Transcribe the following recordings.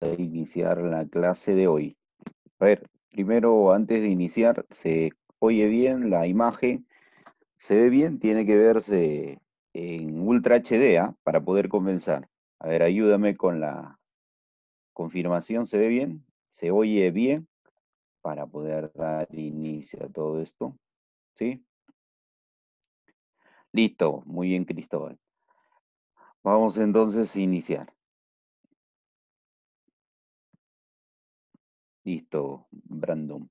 a iniciar la clase de hoy. A ver, primero, antes de iniciar, se oye bien la imagen, se ve bien, tiene que verse en Ultra HD ¿ah? para poder comenzar. A ver, ayúdame con la confirmación, ¿se ve bien? ¿Se oye bien? Para poder dar inicio a todo esto. ¿Sí? Listo, muy bien Cristóbal. Vamos entonces a iniciar. Listo, Brandon.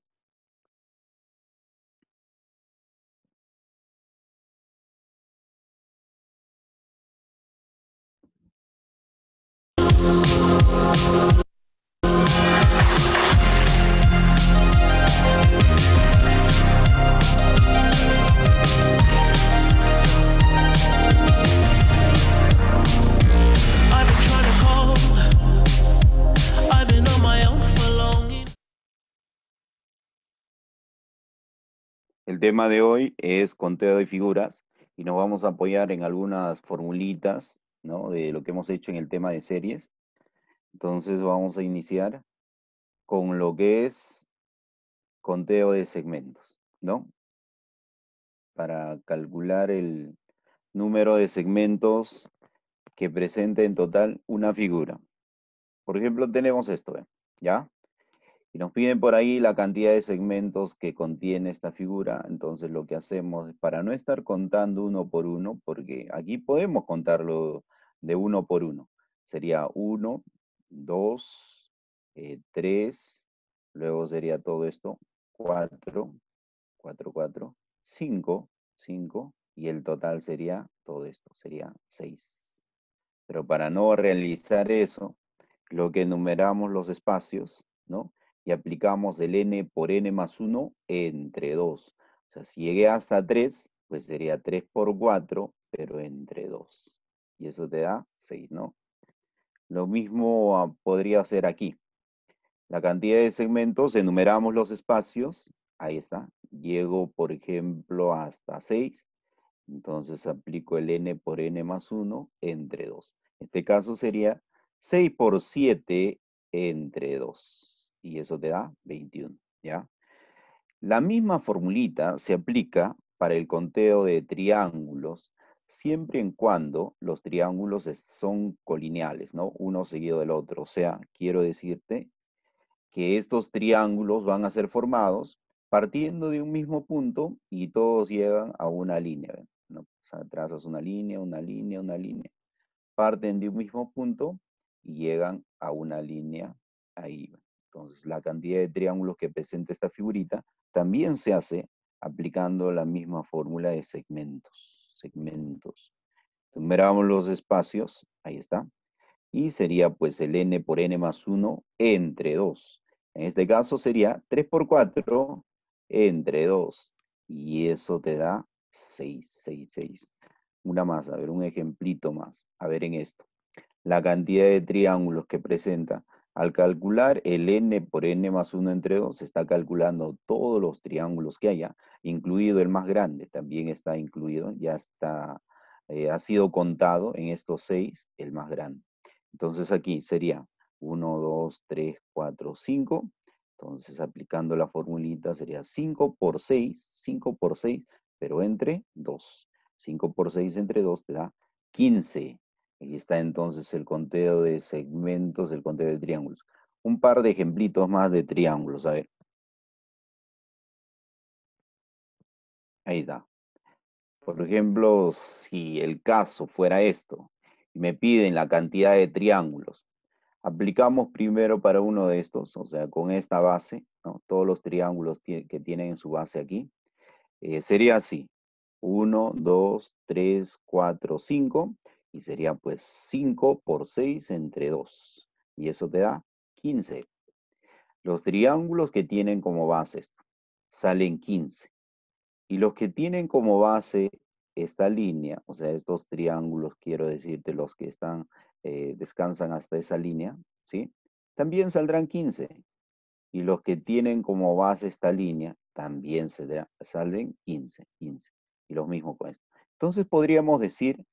El tema de hoy es conteo de figuras y nos vamos a apoyar en algunas formulitas ¿no? de lo que hemos hecho en el tema de series. Entonces vamos a iniciar con lo que es conteo de segmentos, ¿no? Para calcular el número de segmentos que presenta en total una figura. Por ejemplo, tenemos esto, ¿eh? ¿ya? Y nos piden por ahí la cantidad de segmentos que contiene esta figura. Entonces lo que hacemos es para no estar contando uno por uno, porque aquí podemos contarlo de uno por uno. Sería uno, dos, eh, tres, luego sería todo esto, cuatro, cuatro, cuatro, cinco, cinco, y el total sería todo esto, sería 6. Pero para no realizar eso, lo que enumeramos los espacios, ¿no? y aplicamos el n por n más 1 entre 2. O sea, si llegué hasta 3, pues sería 3 por 4, pero entre 2. Y eso te da 6, ¿no? Lo mismo ah, podría hacer aquí. La cantidad de segmentos, enumeramos los espacios, ahí está. Llego, por ejemplo, hasta 6, entonces aplico el n por n más 1 entre 2. En este caso sería 6 por 7 entre 2 y eso te da 21, ¿ya? La misma formulita se aplica para el conteo de triángulos siempre y cuando los triángulos son colineales, ¿no? Uno seguido del otro. O sea, quiero decirte que estos triángulos van a ser formados partiendo de un mismo punto y todos llegan a una línea. ¿no? O sea, trazas una línea, una línea, una línea. Parten de un mismo punto y llegan a una línea ahí. Entonces, la cantidad de triángulos que presenta esta figurita también se hace aplicando la misma fórmula de segmentos. Segmentos. Numeramos los espacios, ahí está, y sería pues el n por n más 1 entre 2. En este caso sería 3 por 4 entre 2, y eso te da 6, 6, 6. Una más, a ver, un ejemplito más, a ver en esto. La cantidad de triángulos que presenta al calcular el n por n más 1 entre 2, se está calculando todos los triángulos que haya, incluido el más grande, también está incluido, ya está, eh, ha sido contado en estos 6, el más grande. Entonces aquí sería 1, 2, 3, 4, 5. Entonces aplicando la formulita sería 5 por 6, 5 por 6, pero entre 2. 5 por 6 entre 2 te da 15. Aquí está entonces el conteo de segmentos, el conteo de triángulos. Un par de ejemplitos más de triángulos, a ver. Ahí está. Por ejemplo, si el caso fuera esto, y me piden la cantidad de triángulos, aplicamos primero para uno de estos, o sea, con esta base, todos los triángulos que tienen en su base aquí, eh, sería así. Uno, dos, tres, cuatro, cinco y sería pues 5 por 6 entre 2 y eso te da 15. Los triángulos que tienen como base salen 15 y los que tienen como base esta línea, o sea, estos triángulos, quiero decirte, los que están, eh, descansan hasta esa línea, ¿sí? También saldrán 15. Y los que tienen como base esta línea, también saldrán, salen 15, 15. Y lo mismo con esto. Entonces podríamos decir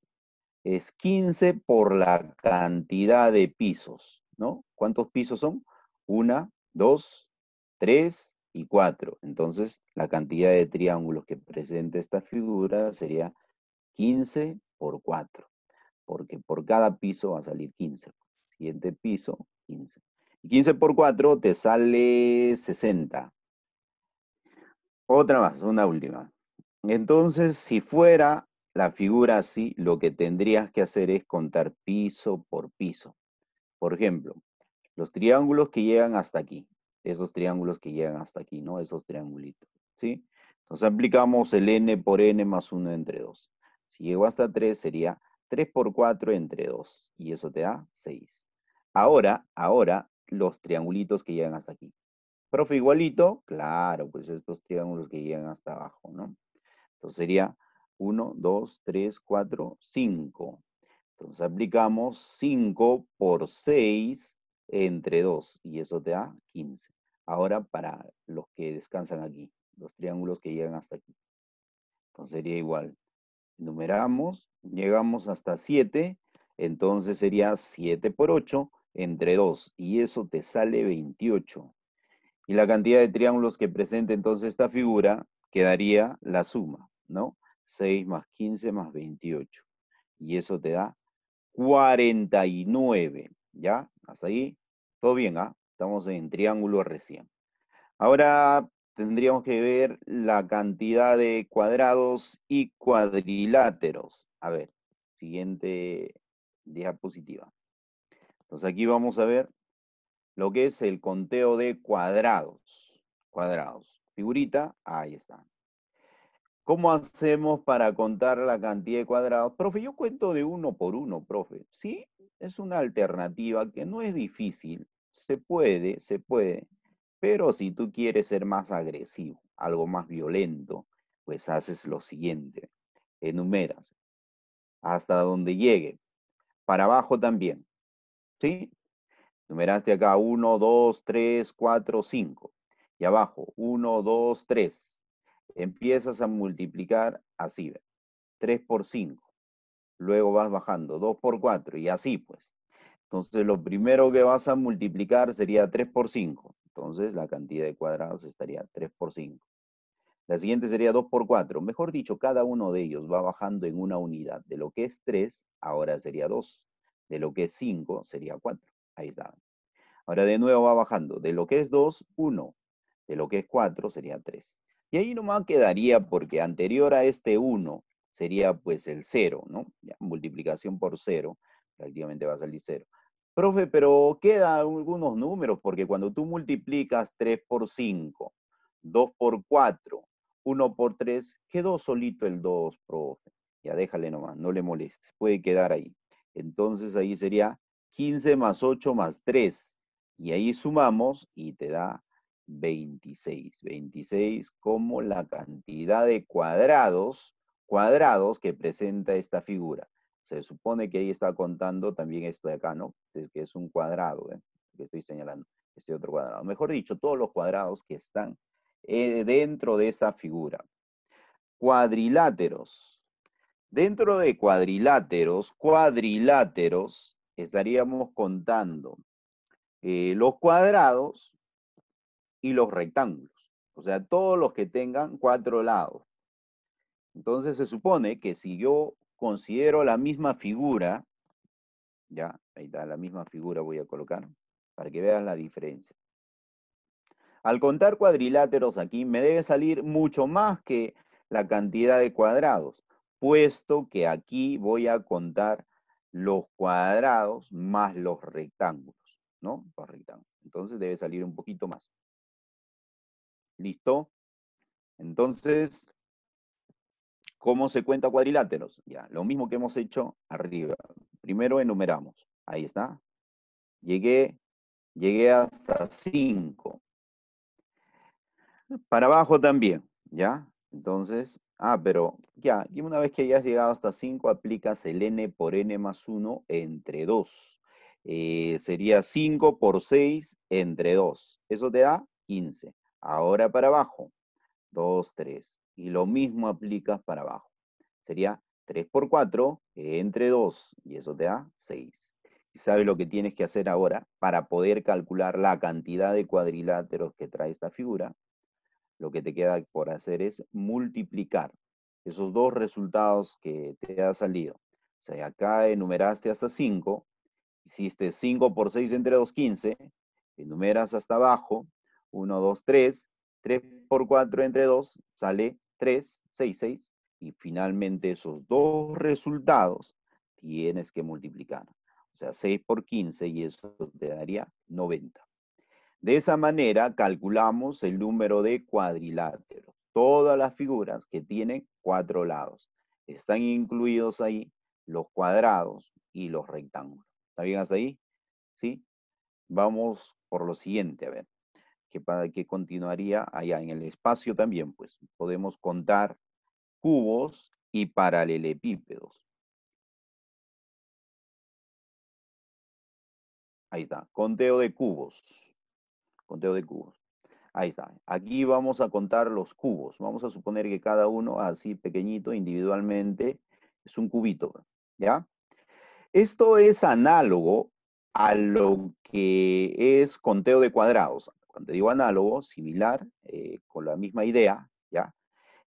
es 15 por la cantidad de pisos, ¿no? ¿Cuántos pisos son? Una, dos, tres y cuatro. Entonces, la cantidad de triángulos que presenta esta figura sería 15 por 4, porque por cada piso va a salir 15. Siguiente piso, 15. Y 15 por 4 te sale 60. Otra más, una última. Entonces, si fuera la figura así, lo que tendrías que hacer es contar piso por piso. Por ejemplo, los triángulos que llegan hasta aquí, esos triángulos que llegan hasta aquí, ¿no? Esos triangulitos, ¿sí? Entonces aplicamos el n por n más 1 entre 2. Si llego hasta 3 sería 3 por 4 entre 2 y eso te da 6. Ahora, ahora, los triangulitos que llegan hasta aquí. Profe, igualito, claro, pues estos triángulos que llegan hasta abajo, ¿no? Entonces sería 1, 2, 3, 4, 5. Entonces aplicamos 5 por 6 entre 2 y eso te da 15. Ahora para los que descansan aquí, los triángulos que llegan hasta aquí. Entonces sería igual. Numeramos, llegamos hasta 7, entonces sería 7 por 8 entre 2 y eso te sale 28. Y la cantidad de triángulos que presenta entonces esta figura quedaría la suma, ¿no? 6 más 15 más 28. Y eso te da 49. ¿Ya? Hasta ahí. Todo bien, ¿ah? Estamos en triángulo recién. Ahora tendríamos que ver la cantidad de cuadrados y cuadriláteros. A ver, siguiente diapositiva. Entonces aquí vamos a ver lo que es el conteo de cuadrados. Cuadrados. Figurita, ahí está. ¿Cómo hacemos para contar la cantidad de cuadrados? Profe, yo cuento de uno por uno, profe. Sí, es una alternativa que no es difícil. Se puede, se puede. Pero si tú quieres ser más agresivo, algo más violento, pues haces lo siguiente. Enumeras hasta donde llegue. Para abajo también. ¿Sí? Numeraste acá Uno, dos, tres, cuatro, cinco. Y abajo uno, dos, tres. Empiezas a multiplicar así, 3 por 5. Luego vas bajando 2 por 4 y así pues. Entonces lo primero que vas a multiplicar sería 3 por 5. Entonces la cantidad de cuadrados estaría 3 por 5. La siguiente sería 2 por 4. Mejor dicho, cada uno de ellos va bajando en una unidad. De lo que es 3, ahora sería 2. De lo que es 5, sería 4. Ahí está. Ahora de nuevo va bajando. De lo que es 2, 1. De lo que es 4, sería 3. Y ahí nomás quedaría, porque anterior a este 1 sería pues el 0, ¿no? Ya, multiplicación por 0, prácticamente va a salir 0. Profe, pero quedan algunos números, porque cuando tú multiplicas 3 por 5, 2 por 4, 1 por 3, quedó solito el 2, profe. Ya déjale nomás, no le molestes, puede quedar ahí. Entonces ahí sería 15 más 8 más 3. Y ahí sumamos y te da 26. 26 como la cantidad de cuadrados, cuadrados que presenta esta figura. Se supone que ahí está contando también esto de acá, ¿no? Que es un cuadrado, ¿eh? que estoy señalando, este otro cuadrado. Mejor dicho, todos los cuadrados que están eh, dentro de esta figura. Cuadriláteros. Dentro de cuadriláteros, cuadriláteros, estaríamos contando eh, los cuadrados y los rectángulos. O sea, todos los que tengan cuatro lados. Entonces se supone que si yo considero la misma figura, ya, ahí está, la misma figura voy a colocar, para que vean la diferencia. Al contar cuadriláteros aquí, me debe salir mucho más que la cantidad de cuadrados, puesto que aquí voy a contar los cuadrados más los rectángulos, ¿no? Los rectángulos. Entonces debe salir un poquito más. ¿Listo? Entonces, ¿cómo se cuenta cuadriláteros? Ya, lo mismo que hemos hecho arriba. Primero enumeramos. Ahí está. Llegué, llegué hasta 5. Para abajo también, ¿ya? Entonces, ah, pero ya, una vez que hayas llegado hasta 5, aplicas el n por n más 1 entre 2. Eh, sería 5 por 6 entre 2. Eso te da 15. Ahora para abajo. 2, 3. Y lo mismo aplicas para abajo. Sería 3 por 4 entre 2. Y eso te da 6. ¿Y sabes lo que tienes que hacer ahora para poder calcular la cantidad de cuadriláteros que trae esta figura? Lo que te queda por hacer es multiplicar esos dos resultados que te ha salido. O sea, acá enumeraste hasta 5, hiciste 5 por 6 entre 2, 15, enumeras hasta abajo, 1, 2, 3. 3 por 4 entre 2 sale 3, 6, 6. Y finalmente esos dos resultados tienes que multiplicar. O sea, 6 por 15 y eso te daría 90. De esa manera calculamos el número de cuadriláteros. Todas las figuras que tienen cuatro lados. Están incluidos ahí los cuadrados y los rectángulos. ¿Está bien hasta ahí? ¿Sí? Vamos por lo siguiente, a ver que, que continuaría allá en el espacio también, pues podemos contar cubos y paralelepípedos. Ahí está, conteo de cubos. Conteo de cubos. Ahí está. Aquí vamos a contar los cubos. Vamos a suponer que cada uno, así pequeñito, individualmente, es un cubito. ¿Ya? Esto es análogo a lo que es conteo de cuadrados cuando digo análogo, similar, eh, con la misma idea, ¿ya?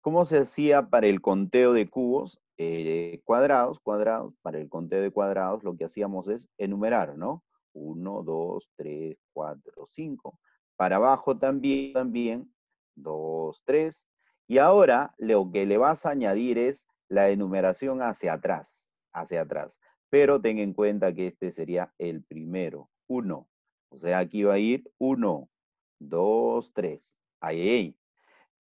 ¿Cómo se hacía para el conteo de cubos eh, cuadrados, cuadrados? Para el conteo de cuadrados lo que hacíamos es enumerar, ¿no? 1, 2, 3, 4, 5. Para abajo también, también, 2, 3. Y ahora lo que le vas a añadir es la enumeración hacia atrás, hacia atrás. Pero ten en cuenta que este sería el primero, 1. O sea, aquí va a ir 1, 2, 3. Ahí, ahí.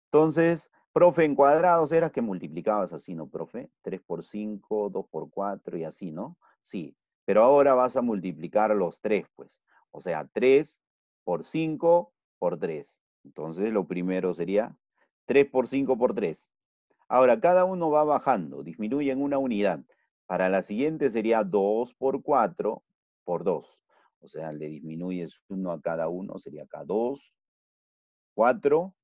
Entonces, profe, en cuadrados eras que multiplicabas así, ¿no, profe? 3 por 5, 2 por 4 y así, ¿no? Sí, pero ahora vas a multiplicar los 3, pues. O sea, 3 por 5 por 3. Entonces, lo primero sería 3 por 5 por 3. Ahora, cada uno va bajando, disminuye en una unidad. Para la siguiente sería 2 por 4 por 2 o sea, le disminuyes uno a cada uno, sería K2, 4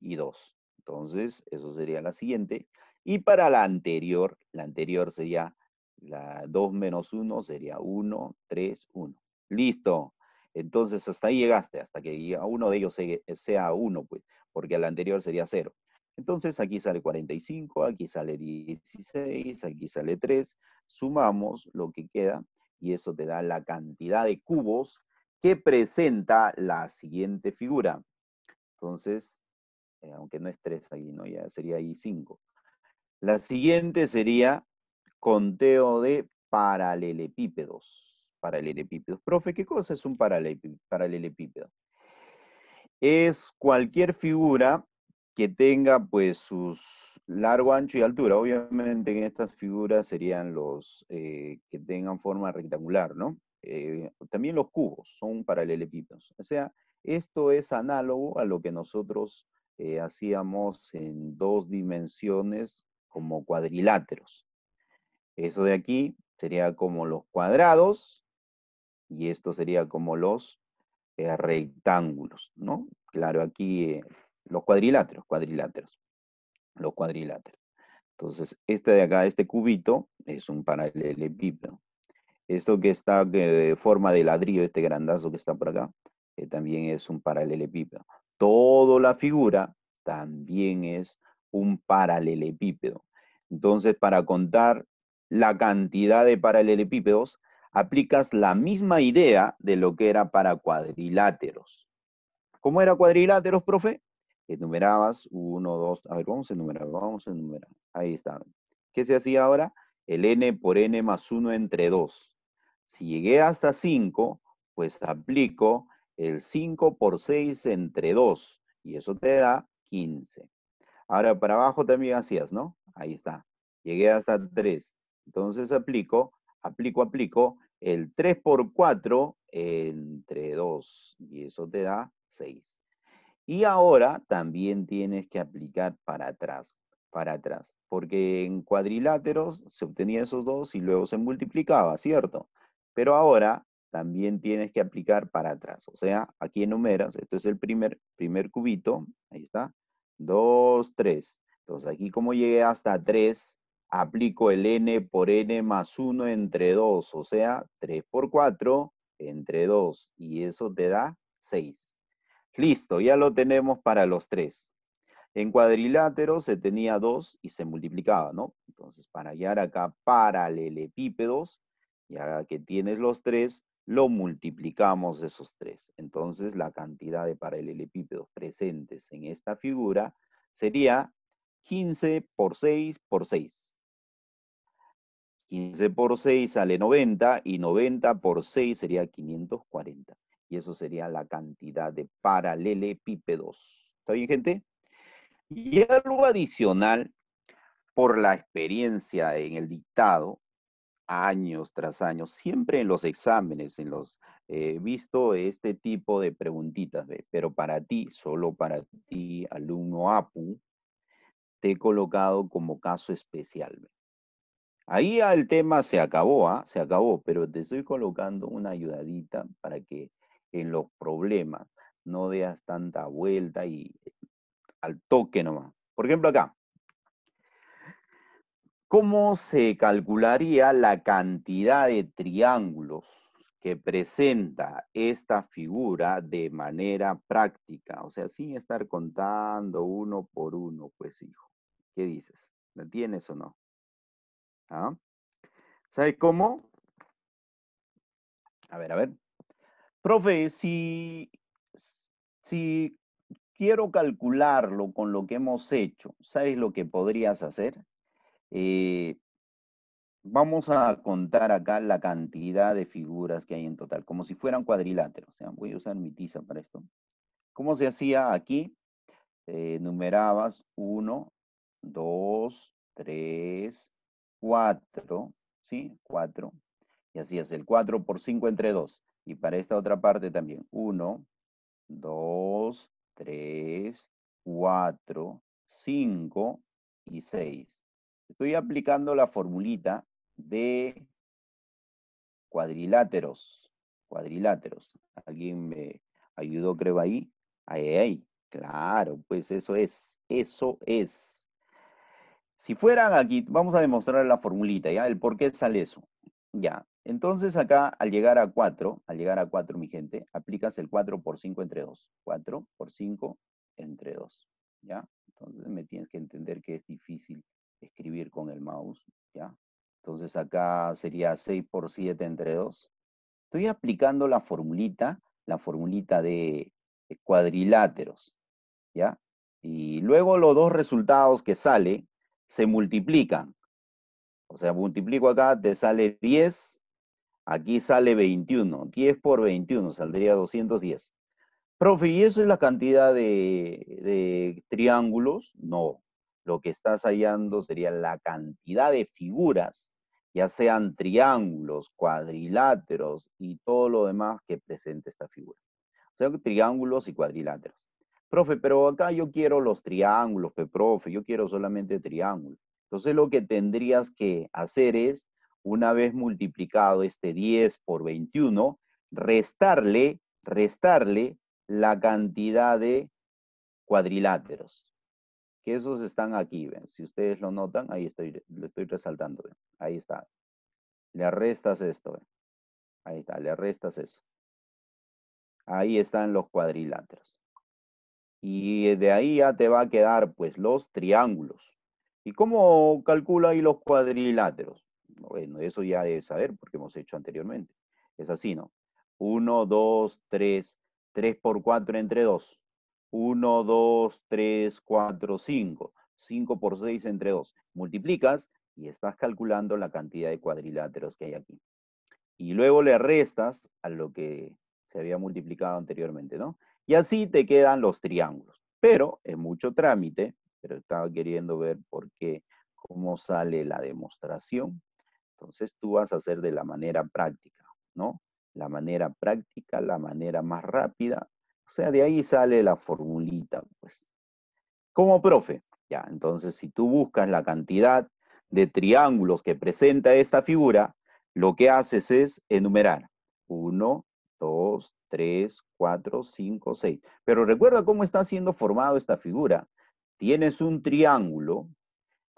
y 2. Entonces, eso sería la siguiente. Y para la anterior, la anterior sería la 2 menos 1, sería 1, 3, 1. Listo. Entonces, hasta ahí llegaste, hasta que a uno de ellos sea 1, pues, porque a la anterior sería 0. Entonces, aquí sale 45, aquí sale 16, aquí sale 3. Sumamos lo que queda, y eso te da la cantidad de cubos que presenta la siguiente figura. Entonces, eh, aunque no es tres aquí, ¿no? ya sería ahí 5. La siguiente sería conteo de paralelepípedos. Paralelepípedos. Profe, ¿qué cosa es un paralelepípedo? Es cualquier figura que tenga pues sus largo, ancho y altura. Obviamente en estas figuras serían los eh, que tengan forma rectangular, ¿no? Eh, también los cubos son paralelepípedos. O sea, esto es análogo a lo que nosotros eh, hacíamos en dos dimensiones como cuadriláteros. Eso de aquí sería como los cuadrados y esto sería como los rectángulos, ¿no? Claro, aquí los cuadriláteros, cuadriláteros, los cuadriláteros. Entonces, este de acá, este cubito, es un paralelepípedo. Esto que está de eh, forma de ladrillo, este grandazo que está por acá, también es un paralelepípedo. Toda la figura también es un paralelepípedo. Entonces, para contar la cantidad de paralelepípedos, aplicas la misma idea de lo que era para cuadriláteros. ¿Cómo era cuadriláteros, profe? enumerabas 1, 2, a ver, vamos a enumerar, vamos a enumerar. Ahí está. ¿Qué se hacía ahora? El n por n más 1 entre 2. Si llegué hasta 5, pues aplico el 5 por 6 entre 2. Y eso te da 15. Ahora para abajo también hacías, ¿no? Ahí está. Llegué hasta 3. Entonces aplico, aplico, aplico el 3 por 4 entre 2. Y eso te da 6. Y ahora también tienes que aplicar para atrás, para atrás, porque en cuadriláteros se obtenía esos dos y luego se multiplicaba, ¿cierto? Pero ahora también tienes que aplicar para atrás. O sea, aquí en enumeras, esto es el primer, primer cubito, ahí está, 2, 3. Entonces aquí como llegué hasta 3, aplico el n por n más 1 entre 2, o sea, 3 por 4 entre 2, y eso te da 6. Listo, ya lo tenemos para los tres. En cuadrilátero se tenía dos y se multiplicaba, ¿no? Entonces, para hallar acá paralelepípedos, ya que tienes los tres, lo multiplicamos esos tres. Entonces, la cantidad de paralelepípedos presentes en esta figura sería 15 por 6 por 6. 15 por 6 sale 90 y 90 por 6 sería 540 y eso sería la cantidad de paralelepípedos. ¿Está bien, gente? Y algo adicional, por la experiencia en el dictado, años tras años, siempre en los exámenes, en los eh, he visto este tipo de preguntitas, pero para ti, solo para ti, alumno APU, te he colocado como caso especial. Ahí el tema se acabó, ¿ah? se acabó, pero te estoy colocando una ayudadita para que en los problemas. No deas tanta vuelta y eh, al toque nomás. Por ejemplo, acá. ¿Cómo se calcularía la cantidad de triángulos que presenta esta figura de manera práctica? O sea, sin estar contando uno por uno, pues hijo. ¿Qué dices? ¿La tienes o no? ¿Ah? ¿Sabes cómo? A ver, a ver. Profe, si, quiero calcularlo con lo que hemos hecho, ¿sabes lo que podrías hacer? Eh, vamos a contar acá la cantidad de figuras que hay en total, como si fueran cuadriláteros. O sea, voy a usar mi tiza para esto. ¿Cómo se hacía aquí? Eh, numerabas 1, 2, 3, 4, ¿sí? 4. Y hacías el 4 por 5 entre 2. Y para esta otra parte también. 1, 2, 3, 4, 5 y 6. Estoy aplicando la formulita de cuadriláteros. Cuadriláteros. Alguien me ayudó, creo, ahí. Ahí, ahí. Claro, pues eso es. Eso es. Si fueran aquí, vamos a demostrar la formulita, ¿ya? El por qué sale eso. Ya, entonces acá, al llegar a 4, al llegar a 4, mi gente, aplicas el 4 por 5 entre 2. 4 por 5 entre 2, ¿ya? Entonces me tienes que entender que es difícil escribir con el mouse, ¿ya? Entonces acá sería 6 por 7 entre 2. Estoy aplicando la formulita, la formulita de, de cuadriláteros, ¿ya? Y luego los dos resultados que sale se multiplican. O sea, multiplico acá, te sale 10 Aquí sale 21. 10 por 21 saldría 210. Profe, ¿y eso es la cantidad de, triángulos? No. Lo que estás hallando sería la cantidad de figuras, ya sean triángulos, cuadriláteros y todo lo demás que presente esta figura. O sea, triángulos y cuadriláteros. Profe, pero acá yo quiero los triángulos, profe, yo quiero solamente triángulos. Entonces lo que tendrías que hacer es una vez multiplicado este 10 por 21, restarle, restarle la cantidad de cuadriláteros. Que esos están aquí, ven. Si ustedes lo notan, ahí estoy, lo estoy resaltando, Ahí está. Le restas esto, ven. Ahí está, le restas eso. Ahí están los cuadriláteros. Y de ahí ya te va a quedar, pues, los triángulos. ¿Y cómo calcula ahí los cuadriláteros? Bueno, eso ya debes saber porque hemos hecho anteriormente. Es así, ¿no? 1, 2, 3, 3 por 4 entre 2. 1, 2, 3, 4, 5. 5 por 6 entre 2. Multiplicas y estás calculando la cantidad de cuadriláteros que hay aquí. Y luego le restas a lo que se había multiplicado anteriormente, ¿no? Y así te quedan los triángulos. Pero es mucho trámite, pero estaba queriendo ver por qué, cómo sale la demostración. Entonces tú vas a hacer de la manera práctica, ¿no? La manera práctica, la manera más rápida. O sea, de ahí sale la formulita, pues. Como profe, ya, entonces si tú buscas la cantidad de triángulos que presenta esta figura, lo que haces es enumerar. Uno, dos, tres, cuatro, cinco, seis. Pero recuerda cómo está siendo formado esta figura. Tienes un triángulo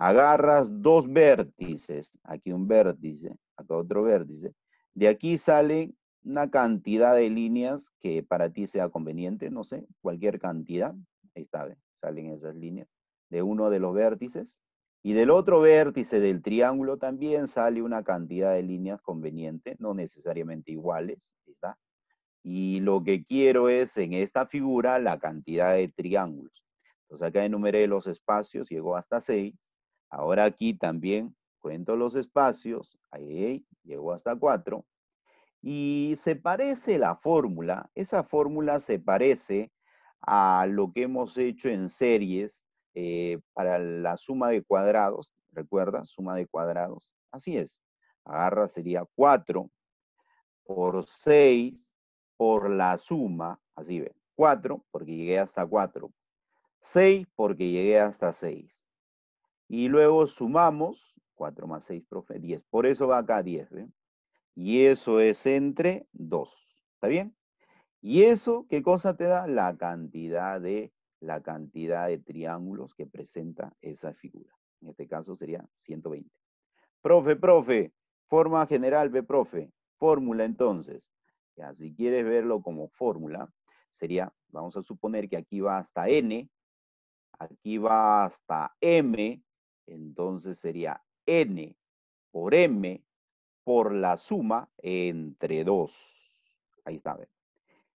agarras dos vértices, aquí un vértice, acá otro vértice, de aquí sale una cantidad de líneas que para ti sea conveniente, no sé, cualquier cantidad, ahí está, salen esas líneas, de uno de los vértices, y del otro vértice del triángulo también sale una cantidad de líneas conveniente, no necesariamente iguales, ¿está? Y lo que quiero es, en esta figura, la cantidad de triángulos. Entonces acá enumeré los espacios, llegó hasta 6, Ahora aquí también cuento los espacios, ahí llego hasta 4, y se parece la fórmula, esa fórmula se parece a lo que hemos hecho en series eh, para la suma de cuadrados, recuerda, suma de cuadrados, así es, agarra sería 4 por 6 por la suma, así ve, 4 porque llegué hasta 4, 6 porque llegué hasta 6. Y luego sumamos 4 más 6, profe, 10. Por eso va acá 10. ¿ve? Y eso es entre 2. ¿Está bien? Y eso, ¿qué cosa te da? La cantidad de, la cantidad de triángulos que presenta esa figura. En este caso sería 120. Profe, profe, forma general, ve, profe. Fórmula entonces. Ya, si quieres verlo como fórmula, sería, vamos a suponer que aquí va hasta n, aquí va hasta m, entonces sería n por m por la suma entre 2. Ahí está, ¿ven?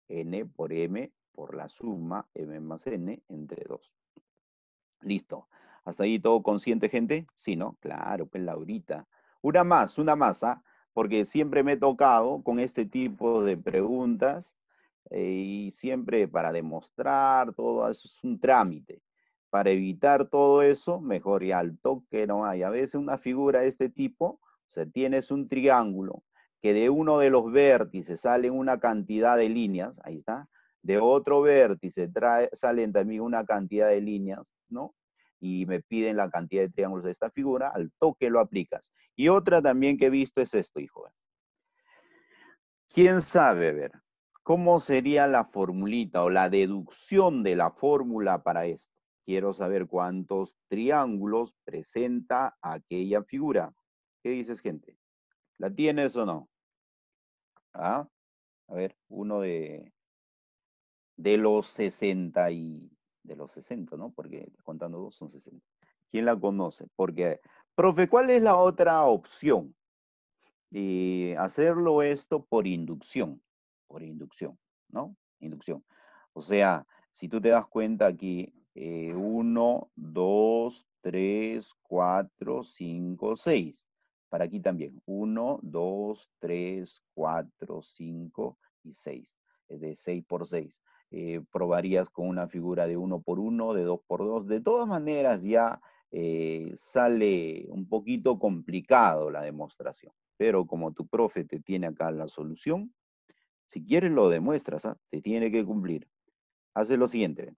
n por m por la suma m más n entre 2. Listo. ¿Hasta ahí todo consciente, gente? Sí, ¿no? Claro, pues Laurita. Una más, una más, ¿ah? Porque siempre me he tocado con este tipo de preguntas eh, y siempre para demostrar todo es un trámite. Para evitar todo eso, mejor y al toque no hay. A veces una figura de este tipo, o sea, tienes un triángulo que de uno de los vértices salen una cantidad de líneas, ahí está, de otro vértice salen también una cantidad de líneas, ¿no? Y me piden la cantidad de triángulos de esta figura, al toque lo aplicas. Y otra también que he visto es esto, hijo. ¿Quién sabe, ver? ¿Cómo sería la formulita o la deducción de la fórmula para esto? Quiero saber cuántos triángulos presenta aquella figura. ¿Qué dices, gente? ¿La tienes o no? ¿Ah? A ver, uno de, de los 60 y... De los 60, ¿no? Porque contando dos son 60. ¿Quién la conoce? Porque, profe, ¿cuál es la otra opción? Y hacerlo esto por inducción. Por inducción, ¿no? Inducción. O sea, si tú te das cuenta aquí, 1, 2, 3, 4, 5, 6. Para aquí también, 1, 2, 3, 4, 5 y 6. Es de 6 por 6. Eh, probarías con una figura de 1 por 1, de 2 por 2. De todas maneras ya eh, sale un poquito complicado la demostración. Pero como tu profe te tiene acá la solución, si quieres lo demuestras, ¿ah? te tiene que cumplir. Hace lo siguiente.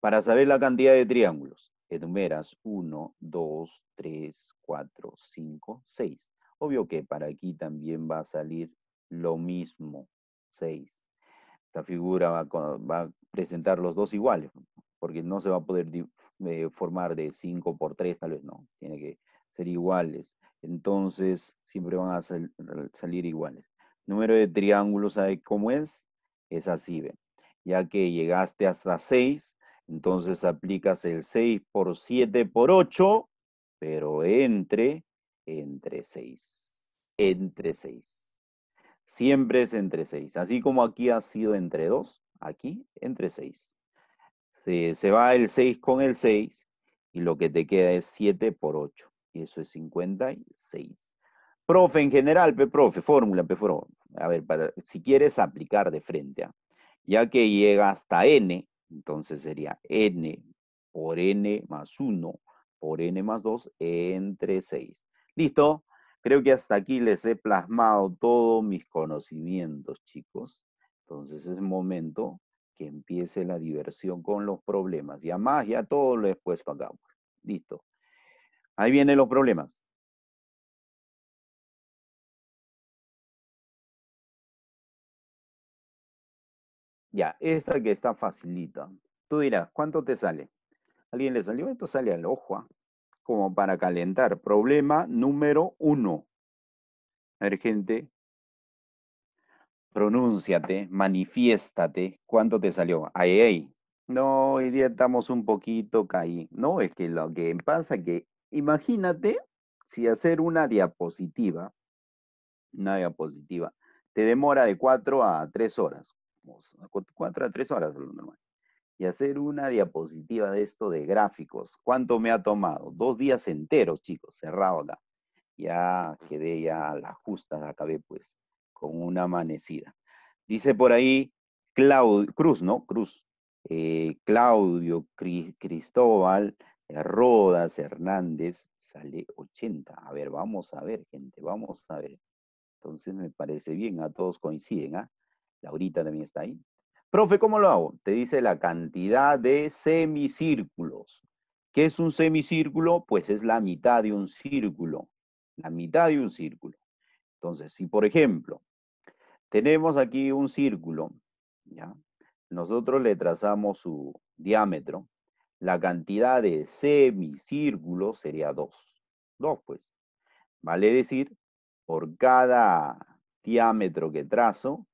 Para saber la cantidad de triángulos, enumeras 1, 2, 3, 4, 5, 6. Obvio que para aquí también va a salir lo mismo, 6. Esta figura va, a presentar los dos iguales, porque no se va a poder eh, formar de 5 por 3, tal vez no, tiene que ser iguales. Entonces siempre van a salir iguales. Número de triángulos, ¿sabe cómo es? Es así, ¿ven? Ya que llegaste hasta 6, entonces aplicas el 6 por 7 por 8, pero entre, entre 6. Entre 6. Siempre es entre 6. Así como aquí ha sido entre 2, aquí entre 6. Se, va el 6 con el 6 y lo que te queda es 7 por 8. Y eso es 56. Profe, en general, profe, fórmula, profe. A ver, si quieres aplicar de frente, ya que llega hasta n, entonces sería n por n más 1 por n más 2 entre 6. ¿Listo? Creo que hasta aquí les he plasmado todos mis conocimientos, chicos. Entonces es momento que empiece la diversión con los problemas. Y además ya todo lo he puesto acá. Listo. Ahí vienen los problemas. Ya, esta que está facilita. Tú dirás, ¿cuánto te sale? ¿Alguien le salió? Esto sale al ojo, ¿ah? como para calentar. Problema número uno. A ver, gente, pronúnciate, manifiéstate. ¿Cuánto te salió? Ay, ay. No, hoy día estamos un poquito caí. No, es que lo que pasa es que, imagínate si hacer una diapositiva, una diapositiva, te demora de cuatro a tres horas cuatro a tres horas lo normal. Y hacer una diapositiva de esto de gráficos. ¿Cuánto me ha tomado? Dos días enteros, chicos, cerrado acá. Ya quedé ya a las justas, acabé pues con una amanecida. Dice por ahí Claudio, Cruz, ¿no? Cruz. Eh, Claudio Cristóbal Rodas Hernández sale 80. A ver, vamos a ver, gente, vamos a ver. Entonces me parece bien, a todos coinciden, ¿ah? Laurita también está ahí. Profe, ¿cómo lo hago? Te dice la cantidad de semicírculos. ¿Qué es un semicírculo? Pues es la mitad de un círculo. La mitad de un círculo. Entonces, si por ejemplo, tenemos aquí un círculo, ¿ya? nosotros le trazamos su diámetro, la cantidad de semicírculos sería 2. Dos, pues. Vale decir, por cada diámetro que trazo,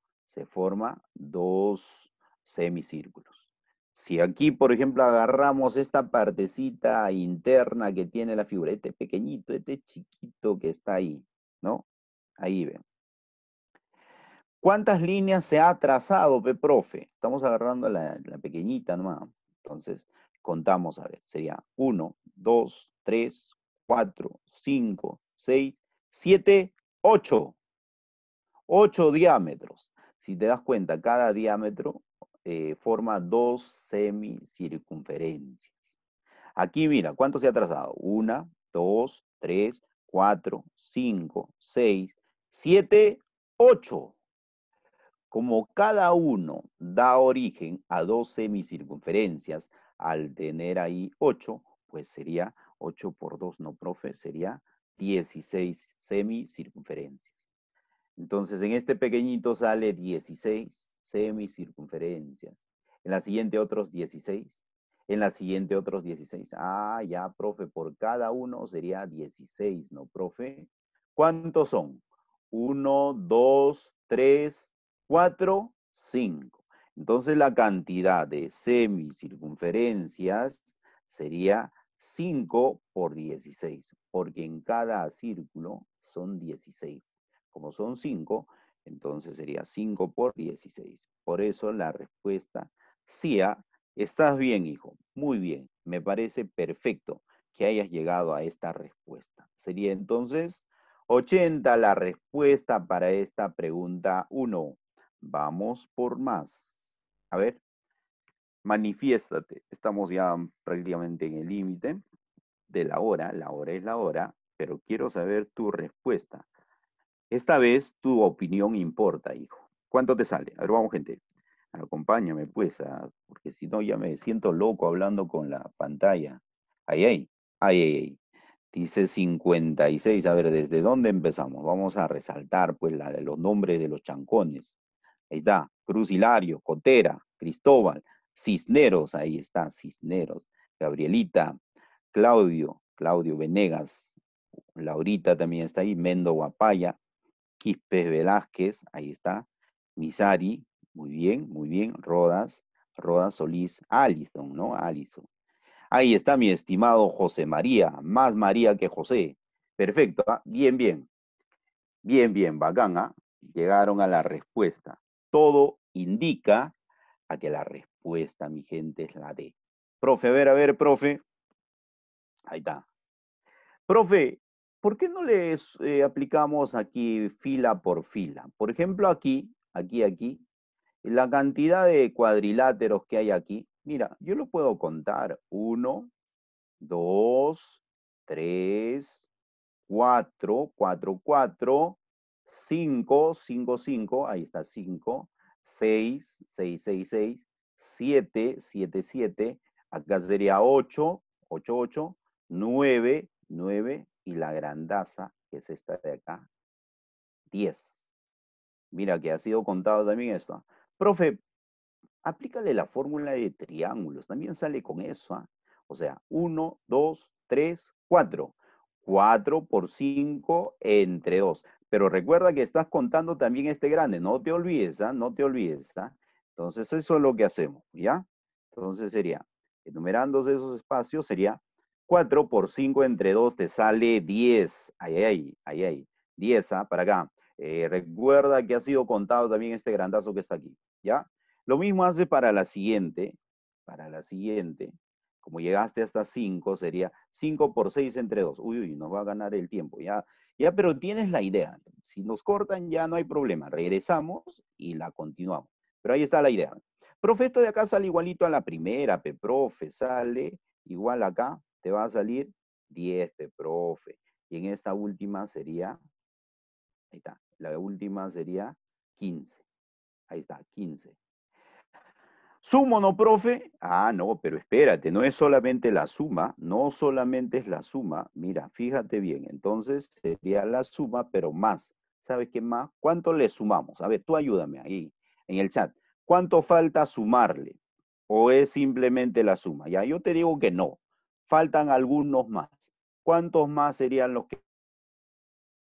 forma dos semicírculos. Si aquí, por ejemplo, agarramos esta partecita interna que tiene la figura, este pequeñito, este chiquito que está ahí, ¿no? Ahí ven. ¿Cuántas líneas se ha trazado, profe? Estamos agarrando la, la pequeñita nomás. Entonces, contamos, a ver, sería 1, 2, 3, 4, 5, 6, 7, 8. 8 diámetros. Si te das cuenta, cada diámetro eh, forma dos semicircunferencias. Aquí mira, ¿cuánto se ha trazado? Una, dos, tres, cuatro, cinco, seis, siete, ocho. Como cada uno da origen a dos semicircunferencias, al tener ahí 8, pues sería 8 por 2, no profe, sería 16 semicircunferencias. Entonces, en este pequeñito sale 16 semicircunferencias. En la siguiente otros 16. En la siguiente otros 16. Ah, ya, profe, por cada uno sería 16, ¿no, profe? ¿Cuántos son? 1, 2, 3, 4, 5. Entonces la cantidad de semicircunferencias sería 5 por 16, porque en cada círculo son 16 como son 5, entonces sería 5 por 16. Por eso la respuesta CIA, estás bien, hijo, muy bien, me parece perfecto que hayas llegado a esta respuesta. Sería entonces 80 la respuesta para esta pregunta 1. Vamos por más. A ver, manifiéstate. Estamos ya prácticamente en el límite de la hora. La hora es la hora, pero quiero saber tu respuesta. Esta vez tu opinión importa, hijo. ¿Cuánto te sale? A ver, vamos, gente. Acompáñame, pues, porque si no ya me siento loco hablando con la pantalla. Ahí ay, Ahí ay, Dice 56. A ver, ¿desde dónde empezamos? Vamos a resaltar, pues, la, los nombres de los chancones. Ahí está. Cruz Hilario, Cotera, Cristóbal, Cisneros. Ahí está, Cisneros. Gabrielita, Claudio, Claudio Venegas. Laurita también está ahí. Mendo Guapaya, Quispe Velázquez, ahí está. Misari, muy bien, muy bien. Rodas, Rodas Solís, Allison, ¿no? Allison. Ahí está mi estimado José María, más María que José. Perfecto, ¿ah? bien, bien. Bien, bien, bacana. ¿ah? Llegaron a la respuesta. Todo indica a que la respuesta, mi gente, es la D. Profe, a ver, a ver, profe. Ahí está. Profe, ¿Por qué no les eh, aplicamos aquí fila por fila? Por ejemplo, aquí, aquí, aquí, la cantidad de cuadriláteros que hay aquí, mira, yo lo puedo contar. 1, 2, 3, 4, 4, 4, 5, 5, 5, ahí está 5, 6, 6, 6, 6, 7, 7, 7. Acá sería 8, 8, 8, 9, 9 y la grandaza, que es esta de acá, 10. Mira que ha sido contado también esto. Profe, aplícale la fórmula de triángulos, también sale con eso. ¿ah? O sea, 1, 2, 3, 4. 4 por 5 entre 2. Pero recuerda que estás contando también este grande, no te olvides, ¿ah? no te olvides. ¿ah? Entonces eso es lo que hacemos, ¿ya? Entonces sería, enumerando esos espacios, sería 4 por 5 entre 2 te sale 10. Ahí, ahí, ahí, ahí. 10, ¿ah? Para acá. Eh, recuerda que ha sido contado también este grandazo que está aquí, ¿ya? Lo mismo hace para la siguiente. Para la siguiente. Como llegaste hasta 5, sería 5 por 6 entre 2. Uy, uy, nos va a ganar el tiempo, ¿ya? Ya, pero tienes la idea. Si nos cortan, ya no hay problema. Regresamos y la continuamos. Pero ahí está la idea. Profeta de acá sale igualito a la primera, Peprofe profe, sale igual acá, te va a salir 10, profe. Y en esta última sería, ahí está, la última sería 15. Ahí está, 15. ¿Sumo no, profe? Ah, no, pero espérate, no es solamente la suma, no solamente es la suma. Mira, fíjate bien, entonces sería la suma, pero más. ¿Sabes qué más? ¿Cuánto le sumamos? A ver, tú ayúdame ahí en el chat. ¿Cuánto falta sumarle? ¿O es simplemente la suma? Ya, yo te digo que no. Faltan algunos más. ¿Cuántos más serían los que